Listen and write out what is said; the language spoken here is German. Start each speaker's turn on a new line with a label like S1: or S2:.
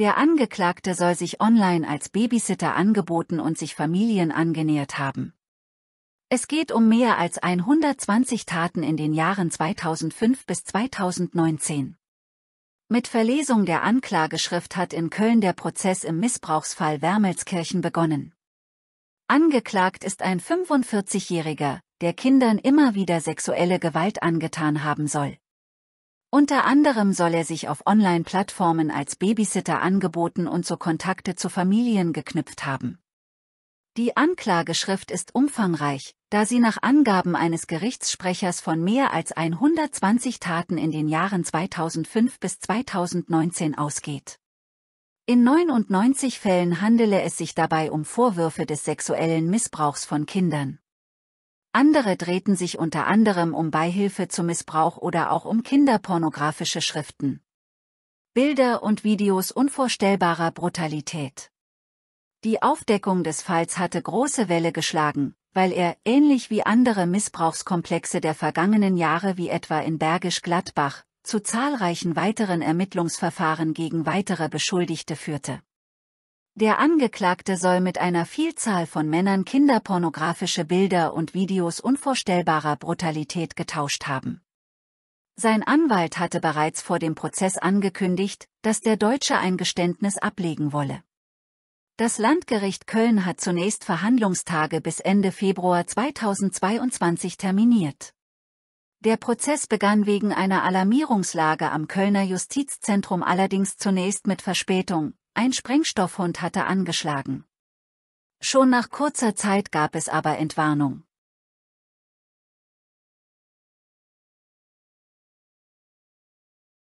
S1: Der Angeklagte soll sich online als Babysitter angeboten und sich Familien angenähert haben. Es geht um mehr als 120 Taten in den Jahren 2005 bis 2019. Mit Verlesung der Anklageschrift hat in Köln der Prozess im Missbrauchsfall Wermelskirchen begonnen. Angeklagt ist ein 45-Jähriger, der Kindern immer wieder sexuelle Gewalt angetan haben soll. Unter anderem soll er sich auf Online-Plattformen als Babysitter angeboten und so Kontakte zu Familien geknüpft haben. Die Anklageschrift ist umfangreich, da sie nach Angaben eines Gerichtssprechers von mehr als 120 Taten in den Jahren 2005 bis 2019 ausgeht. In 99 Fällen handele es sich dabei um Vorwürfe des sexuellen Missbrauchs von Kindern andere drehten sich unter anderem um Beihilfe zu Missbrauch oder auch um kinderpornografische Schriften. Bilder und Videos unvorstellbarer Brutalität. Die Aufdeckung des Falls hatte große Welle geschlagen, weil er, ähnlich wie andere Missbrauchskomplexe der vergangenen Jahre wie etwa in Bergisch Gladbach, zu zahlreichen weiteren Ermittlungsverfahren gegen weitere Beschuldigte führte. Der Angeklagte soll mit einer Vielzahl von Männern kinderpornografische Bilder und Videos unvorstellbarer Brutalität getauscht haben. Sein Anwalt hatte bereits vor dem Prozess angekündigt, dass der Deutsche ein Geständnis ablegen wolle. Das Landgericht Köln hat zunächst Verhandlungstage bis Ende Februar 2022 terminiert. Der Prozess begann wegen einer Alarmierungslage am Kölner Justizzentrum allerdings zunächst mit Verspätung, ein Sprengstoffhund hatte angeschlagen. Schon nach kurzer Zeit gab es aber Entwarnung.